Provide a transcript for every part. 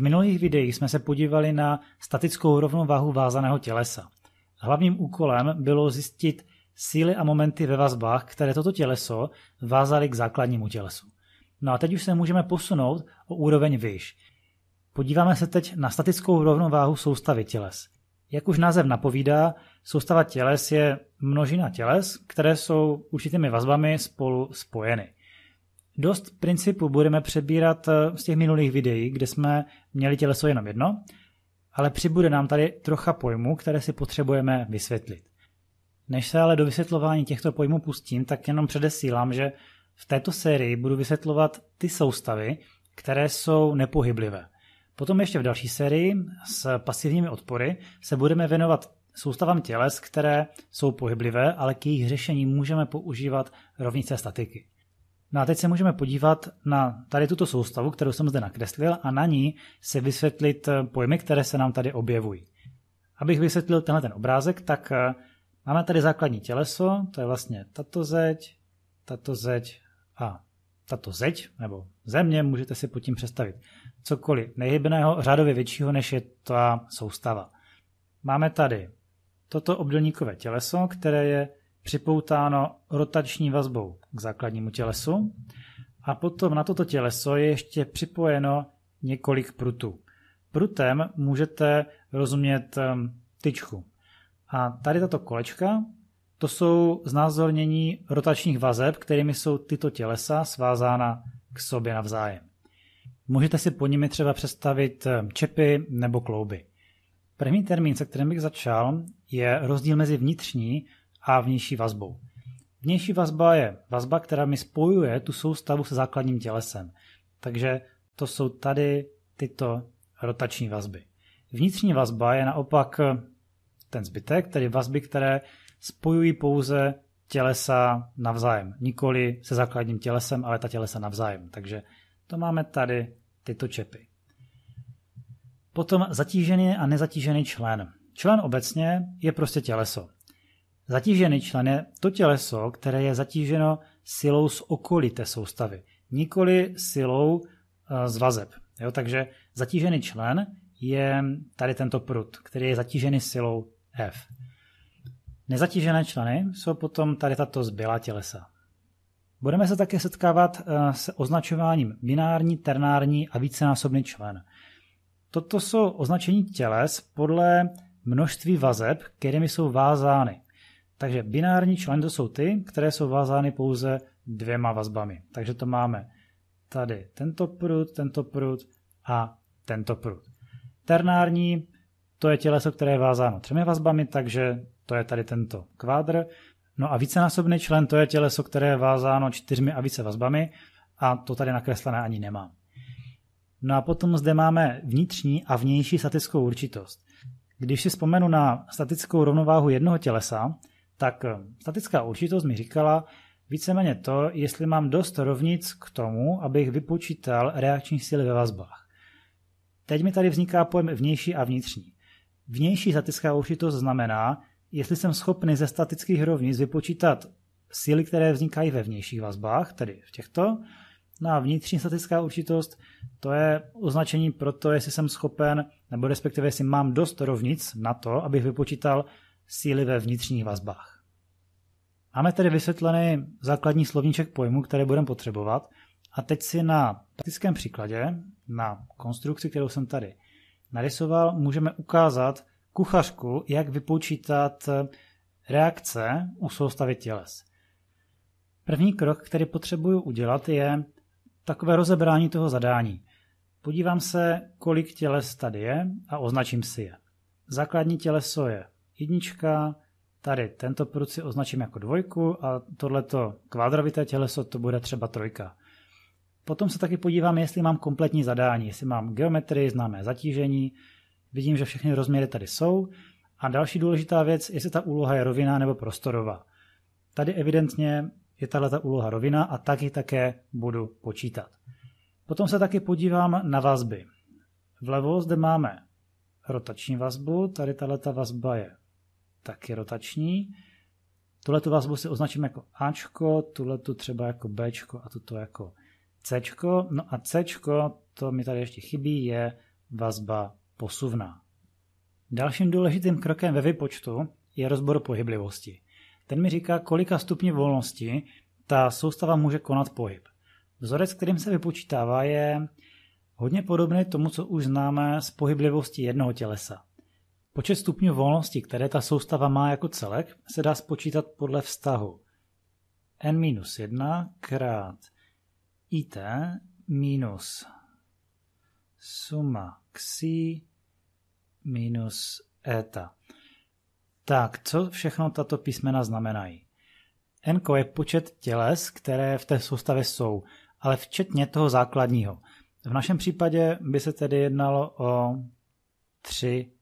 V minulých videích jsme se podívali na statickou rovnováhu vázaného tělesa. Hlavním úkolem bylo zjistit síly a momenty ve vazbách, které toto těleso vázaly k základnímu tělesu. No a teď už se můžeme posunout o úroveň výš. Podíváme se teď na statickou rovnováhu soustavy těles. Jak už název napovídá, soustava těles je množina těles, které jsou určitými vazbami spolu spojeny. Dost principů budeme přebírat eh, z těch minulých videí, kde jsme měli těleso jenom jedno, ale přibude nám tady trocha pojmů, které si potřebujeme vysvětlit. Než se ale do vysvětlování těchto pojmů pustím, tak jenom předesílám, že v této sérii budu vysvětlovat ty soustavy, které jsou nepohyblivé. Potom ještě v další sérii s pasivními odpory se budeme věnovat soustavám těles, které jsou pohyblivé, ale k jejich řešení můžeme používat rovnice statiky. No a teď se můžeme podívat na tady tuto soustavu, kterou jsem zde nakreslil a na ní se vysvětlit eh, pojmy, které se nám tady objevují. Abych vysvětlil tenhle ten obrázek, tak eh, máme tady základní těleso, to je vlastně tato zeď, tato zeď a tato zeď, nebo země, můžete si pod tím představit cokoliv nejhybného, řádově většího, než je ta soustava. Máme tady toto obdelníkové těleso, které je připoutáno rotační vazbou k základnímu tělesu a potom na toto těleso je ještě připojeno několik prutů. Prutem můžete rozumět ehm, tyčku. A tady tato kolečka, to jsou znázornění rotačních vazeb, kterými jsou tyto tělesa svázána k sobě navzájem. Můžete si po nimi třeba představit ehm, čepy nebo klouby. První termín, se kterým bych začal, je rozdíl mezi vnitřní a vnější vazbou. Vnější vazba je vazba, která mi spojuje tu soustavu se základním tělesem. Takže to jsou tady tyto rotační vazby. Vnitřní vazba je naopak eh, ten zbytek, tedy vazby, které spojují pouze tělesa navzájem. Nikoli se základním tělesem, ale ta tělesa navzájem. Takže to máme tady tyto čepy. Potom zatížený a nezatížený člen. Člen obecně je prostě těleso. Zatížený člen je to těleso, které je zatíženo silou z okolí té soustavy, nikoli silou eh, z vazeb. Jo, takže zatížený člen je tady tento prut, který je zatížený silou F. Nezatížené členy jsou potom tady tato zbylá tělesa. Budeme se také setkávat eh, se označováním binární, ternární a vícenásobný člen. Toto jsou označení těles podle množství vazeb, kterými jsou vázány. Takže binární členy to jsou ty, které jsou vázány pouze dvěma vazbami. Takže to máme tady tento prut, tento prut a tento prut. Ternární to je těleso, které je vázáno třemi vazbami, takže to je tady tento kvádr. No a vícenásobný člen to je těleso, které je vázáno čtyřmi a více vazbami a to tady nakreslené ani nemám. No a potom zde máme vnitřní a vnější statickou určitost. Když si vzpomenu na statickou rovnováhu jednoho tělesa, tak eh, statická určitost mi říkala víceméně to, jestli mám dost rovnic k tomu, abych vypočítal reakční síly ve vazbách. Teď mi tady vzniká pojem vnější a vnitřní. Vnější statická určitost znamená, jestli jsem schopný ze statických rovnic vypočítat síly, které vznikají ve vnějších vazbách, tedy v těchto, No a vnitřní statická určitost, to je označení pro to, jestli jsem schopen, nebo respektive jestli mám dost rovnic na to, abych vypočítal síly ve vnitřních vazbách. Máme tedy vysvětlený základní slovníček pojmů, které budeme potřebovat a teď si na praktickém příkladě, na konstrukci, kterou jsem tady narysoval, můžeme ukázat kuchařku, jak vypočítat reakce u soustavy těles. První krok, který potřebuju udělat, je takové rozebrání toho zadání. Podívám se, kolik těles tady je a označím si je. Základní těleso je jednička, tady tento prut si označím jako dvojku a tohleto kvádrovité těleso to bude třeba trojka. Potom se taky podívám, jestli mám kompletní zadání, jestli mám geometrii, známé zatížení, vidím, že všechny rozměry tady jsou. A další důležitá věc, jestli ta úloha je rovina nebo prostorová. Tady evidentně je tahle ta úloha rovina a taky také budu počítat. Potom se taky podívám na vazby. Vlevo zde máme rotační vazbu, tady tahle ta vazba je taky rotační. Tuhle tu vazbu si označím jako Ačko, tuhle tu třeba jako Bčko a tuto jako Cčko. No a Cčko, to mi tady ještě chybí, je vazba posuvná. Dalším důležitým krokem ve vypočtu je rozbor pohyblivosti. Ten mi říká, kolika stupně volnosti ta soustava může konat pohyb. Vzorec, kterým se vypočítává, je hodně podobný tomu, co už známe z pohyblivosti jednoho tělesa. Počet stupňů volnosti, které ta soustava má jako celek, se dá spočítat podle vztahu n-1 krát it minus suma xi minus eta. Tak, co všechno tato písmena znamenají? n je počet těles, které v té soustavě jsou, ale včetně toho základního. V našem případě by se tedy jednalo o tři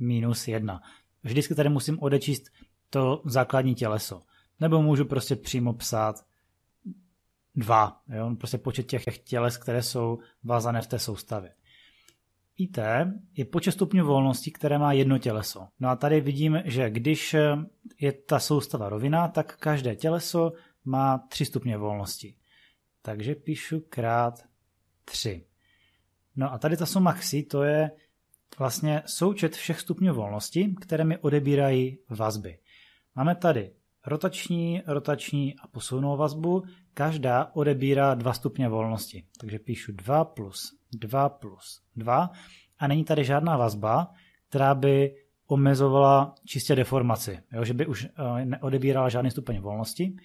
minus 1. Vždycky tady musím odečíst to základní těleso. Nebo můžu prostě přímo psát 2, jo? prostě počet těch těles, které jsou vázané v té soustavě. IT je počet stupňů volnosti, které má jedno těleso. No a tady vidím, že když je ta soustava rovina, tak každé těleso má 3 stupně volnosti. Takže píšu krát 3. No a tady ta suma xi, to je vlastně součet všech stupňů volnosti, které mi odebírají vazby. Máme tady rotační, rotační a posunou vazbu. Každá odebírá dva stupně volnosti. Takže píšu 2 plus 2 plus 2 a není tady žádná vazba, která by omezovala čistě deformaci, jo? že by už eh, neodebírala žádný stupeň volnosti,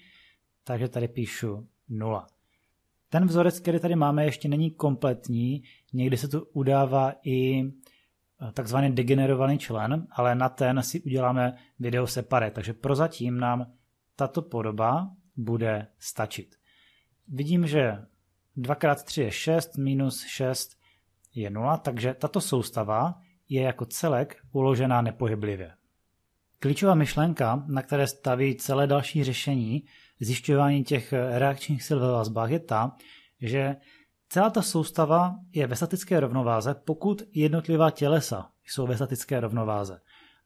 takže tady píšu 0. Ten vzorec, který tady máme, ještě není kompletní, někdy se tu udává i Eh, takzvaný degenerovaný člen, ale na ten si uděláme video separé, takže prozatím nám tato podoba bude stačit. Vidím, že 2x3 je 6, minus 6 je 0, takže tato soustava je jako celek uložená nepohyblivě. Klíčová myšlenka, na které staví celé další řešení zjišťování těch reakčních sil ve vazbách, je ta, že Celá ta soustava je ve statické rovnováze, pokud jednotlivá tělesa jsou ve statické rovnováze.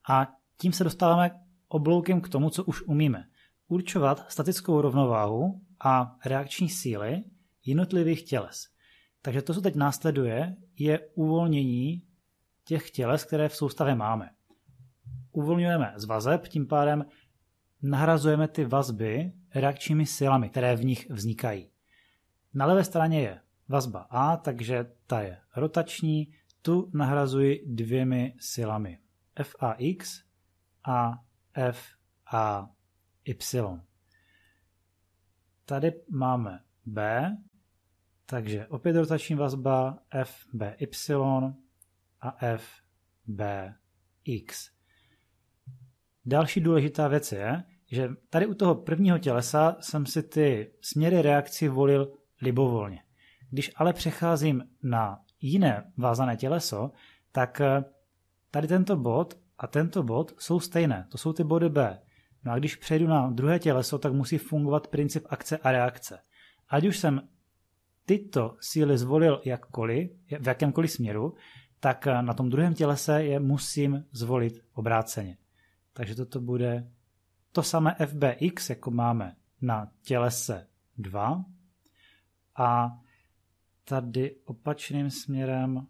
A tím se dostáváme obloukem k tomu, co už umíme. Určovat statickou rovnováhu a reakční síly jednotlivých těles. Takže to, co teď následuje, je uvolnění těch těles, které v soustavě máme. Uvolňujeme z vazeb, tím pádem nahrazujeme ty vazby reakčními silami, které v nich vznikají. Na levé straně je Vazba A, takže ta je rotační, tu nahrazuji dvěmi silami. FAX a FAY. Tady máme B, takže opět rotační vazba FBY a FBX. Další důležitá věc je, že tady u toho prvního tělesa jsem si ty směry reakcí volil libovolně. Když ale přecházím na jiné vázané těleso, tak eh, tady tento bod a tento bod jsou stejné, to jsou ty body B. No a když přejdu na druhé těleso, tak musí fungovat princip akce a reakce. Ať už jsem tyto síly zvolil jakkoliv, v jakémkoliv směru, tak eh, na tom druhém tělese je musím zvolit obráceně. Takže toto bude to samé fbx, jako máme na tělese 2. A tady opačným směrem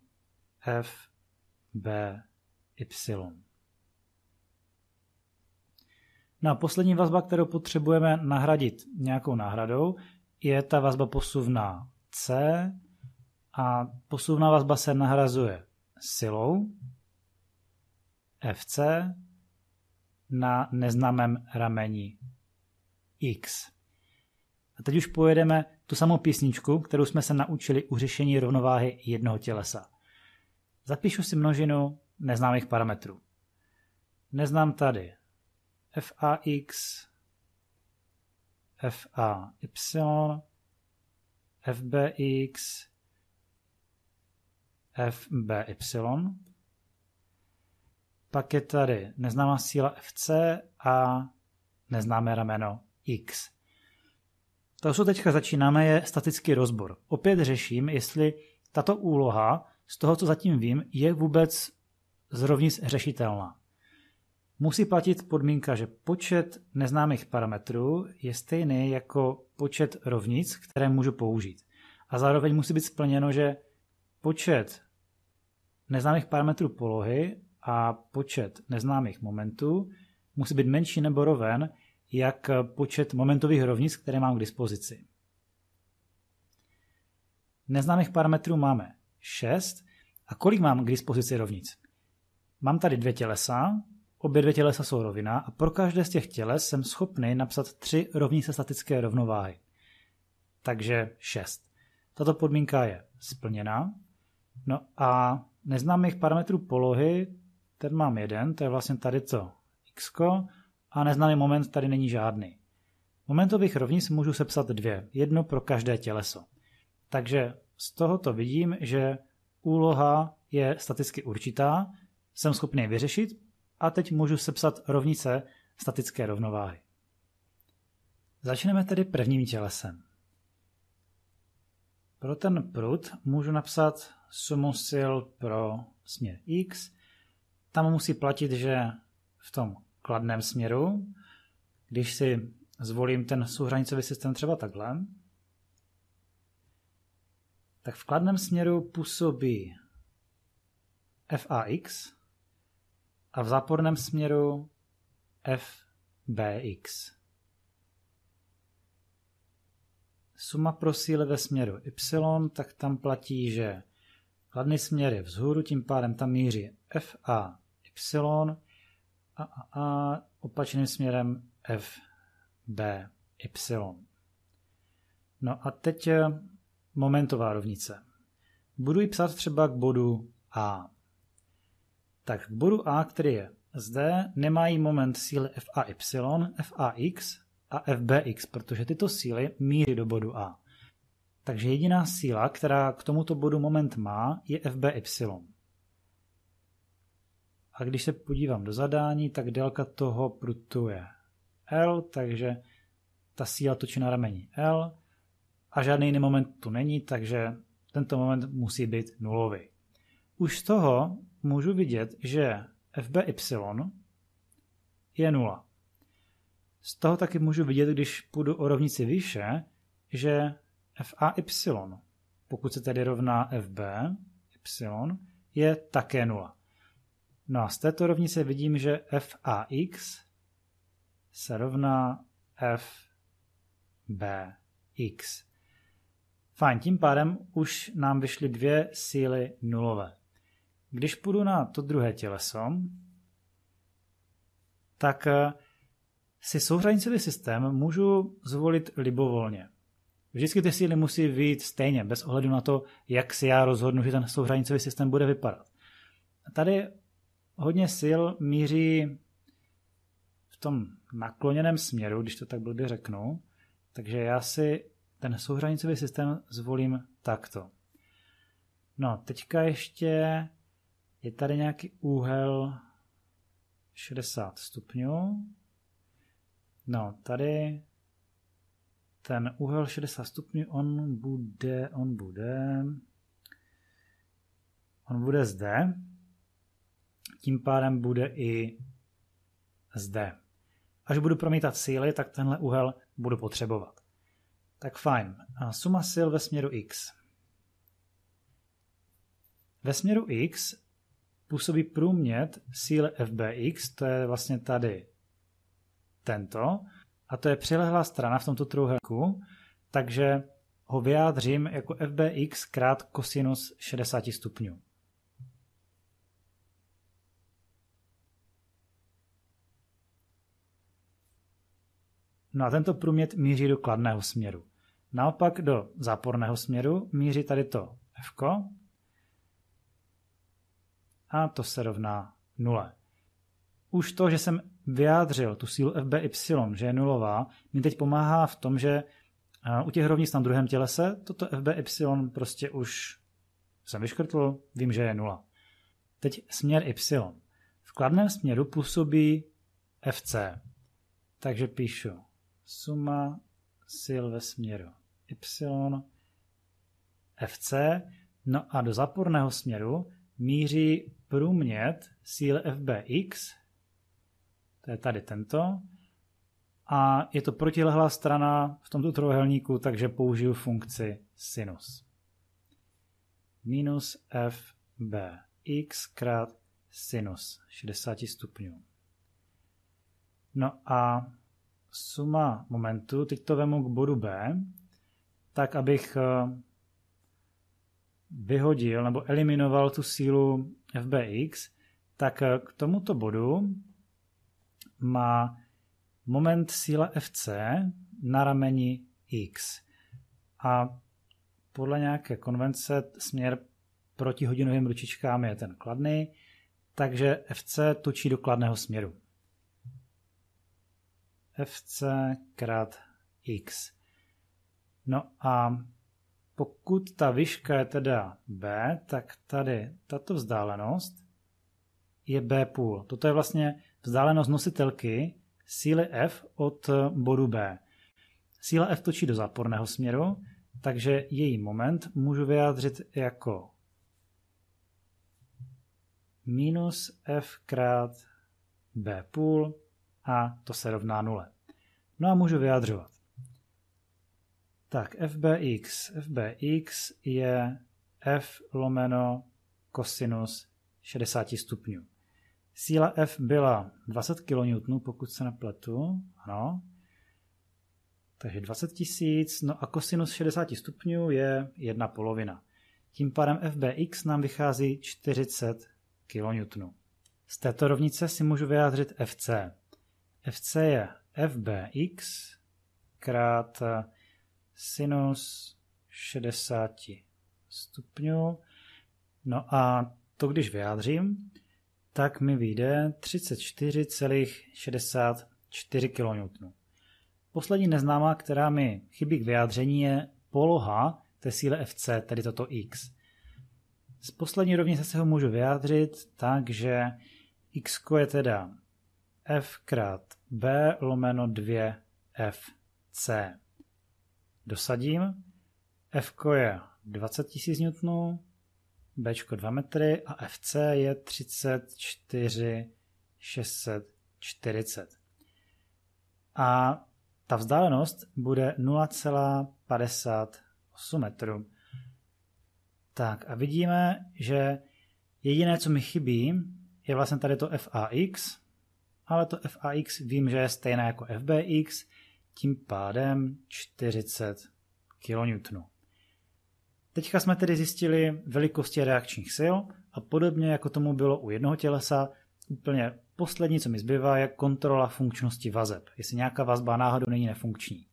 F, B, Y. No a poslední vazba, kterou potřebujeme nahradit nějakou náhradou, je ta vazba posuvná C a posuvná vazba se nahrazuje silou FC na neznámém rameni X. A teď už pojedeme tu samou písničku, kterou jsme se naučili u řešení rovnováhy jednoho tělesa. Zapíšu si množinu neznámých parametrů. Neznám tady fax, fay, fbx, fby. Pak je tady neznámá síla fc a neznámé rameno x. To, co teďka začínáme, je statický rozbor. Opět řeším, jestli tato úloha, z toho, co zatím vím, je vůbec zrovnic řešitelná. Musí platit podmínka, že počet neznámých parametrů je stejný jako počet rovnic, které můžu použít. A zároveň musí být splněno, že počet neznámých parametrů polohy a počet neznámých momentů musí být menší nebo roven jak eh, počet momentových rovnic, které mám k dispozici. Neznámých parametrů máme 6 a kolik mám k dispozici rovnic? Mám tady dvě tělesa, obě dvě tělesa jsou rovina a pro každé z těch těles jsem schopný napsat tři rovnice statické rovnováhy. Takže 6. Tato podmínka je splněna. No a neznámých parametrů polohy, ten mám jeden, to je vlastně tady to x. -ko a neznámý moment tady není žádný. Momentových rovnic můžu sepsat dvě, jedno pro každé těleso. Takže z tohoto vidím, že úloha je staticky určitá, jsem schopný vyřešit a teď můžu sepsat rovnice statické rovnováhy. Začneme tedy prvním tělesem. Pro ten prut můžu napsat sumu sil pro směr x. Tam musí platit, že v tom kladném směru. Když si zvolím ten souhranicový systém třeba takhle, tak v kladném směru působí FAX a v záporném směru FBX. Suma pro síly ve směru Y, tak tam platí, že kladný směr je vzhůru, tím pádem tam míří F a Y, a, a, a opačným směrem F, B, Y. No a teď eh, momentová rovnice. Budu ji psát třeba k bodu A. Tak k bodu A, který je zde, nemají moment síly Y, F a x, protože tyto síly míří do bodu A. Takže jediná síla, která k tomuto bodu moment má, je FBY. A když se podívám do zadání, tak délka toho prutu je L, takže ta síla točí na rameni L a žádný jiný moment tu není, takže tento moment musí být nulový. Už z toho můžu vidět, že FBY je nula. Z toho taky můžu vidět, když půjdu o rovnici výše, že FAY, pokud se tedy rovná FB, y, je také nula. No a z této rovnice vidím, že f a x se rovná f b x. Fajn, tím pádem už nám vyšly dvě síly nulové. Když půjdu na to druhé těleso, tak eh, si souřadnicový systém můžu zvolit libovolně. Vždycky ty síly musí být stejně, bez ohledu na to, jak si já rozhodnu, že ten souřadnicový systém bude vypadat. Tady hodně sil míří v tom nakloněném směru, když to tak blbě řeknu, takže já si ten souhranicový systém zvolím takto. No, teďka ještě je tady nějaký úhel 60 stupňů. No, tady ten úhel 60 stupňů, on bude, on bude, on bude zde tím pádem bude i zde. Až budu promítat síly, tak tenhle úhel budu potřebovat. Tak fajn. A suma sil ve směru x. Ve směru x působí průmět síly fbx, to je vlastně tady tento, a to je přilehlá strana v tomto trouhelku, takže ho vyjádřím jako fbx krát kosinus 60 stupňů. No a tento průmět míří do kladného směru. Naopak do záporného směru míří tady to F. A to se rovná nule. Už to, že jsem vyjádřil tu sílu FBY, že je nulová, mi teď pomáhá v tom, že eh, u těch rovnic na druhém tělese toto FBY prostě už jsem vyškrtl, vím, že je nula. Teď směr Y. V kladném směru působí FC. Takže píšu suma sil ve směru y fc, no a do záporného směru míří průmět síl fbx, to je tady tento, a je to protilehlá strana v tomto trojuhelníku, takže použiju funkci sinus. Minus fbx krát sinus 60 stupňů. No a suma momentu, teď to vemu k bodu B, tak abych eh, vyhodil nebo eliminoval tu sílu FBX, tak eh, k tomuto bodu má moment síla FC na rameni X. A podle nějaké konvence směr proti hodinovým ručičkám je ten kladný, takže FC točí do kladného směru fc krát x. No a pokud ta výška je teda b, tak tady tato vzdálenost je b půl. Toto je vlastně vzdálenost nositelky síly f od bodu b. Síla f točí do záporného směru, takže její moment můžu vyjádřit jako minus f krát b půl a to se rovná nule. No a můžu vyjadřovat. Tak fbx. fbx je f lomeno kosinus 60 stupňů. Síla F byla 20 kN, pokud se nepletu. Ano. Takže 20 000, No a kosinus 60 stupňů je jedna polovina. Tím pádem FBX nám vychází 40 kN. Z této rovnice si můžu vyjádřit FC fc je fbx krát sinus 60 stupňů. No a to když vyjádřím, tak mi vyjde 34,64 kN. Poslední neznámá, která mi chybí k vyjádření, je poloha té síle FC, tedy toto x. Z poslední rovnice se ho můžu vyjádřit tak, že x je teda f krát b lomeno 2 F C. Dosadím. F je 20 000 N, B 2 metry a FC je 34 640. A ta vzdálenost bude 0,58 metrů. Tak a vidíme, že jediné, co mi chybí, je vlastně tady to FAX, ale to fax vím, že je stejné jako fbx, tím pádem 40 kN. Teďka jsme tedy zjistili velikosti reakčních sil a podobně jako tomu bylo u jednoho tělesa, úplně poslední, co mi zbývá, je kontrola funkčnosti vazeb, jestli nějaká vazba náhodou není nefunkční.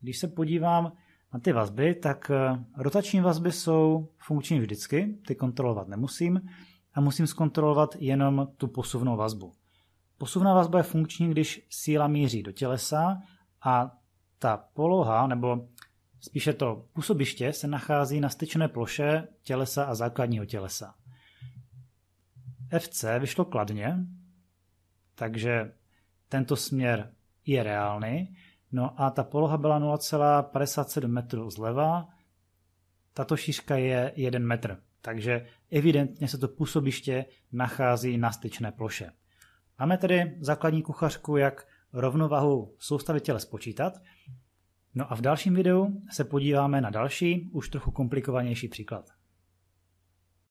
Když se podívám na ty vazby, tak eh, rotační vazby jsou funkční vždycky, ty kontrolovat nemusím a musím zkontrolovat jenom tu posuvnou vazbu. Posuvná vazba je funkční, když síla míří do tělesa a ta poloha, nebo spíše to působiště, se nachází na styčné ploše tělesa a základního tělesa. FC vyšlo kladně, takže tento směr je reálný. No a ta poloha byla 0,57 metrů zleva, tato šířka je 1 metr, takže evidentně se to působiště nachází na styčné ploše. Máme tedy základní kuchařku, jak rovnovahu soustavy těle počítat. No a v dalším videu se podíváme na další, už trochu komplikovanější příklad.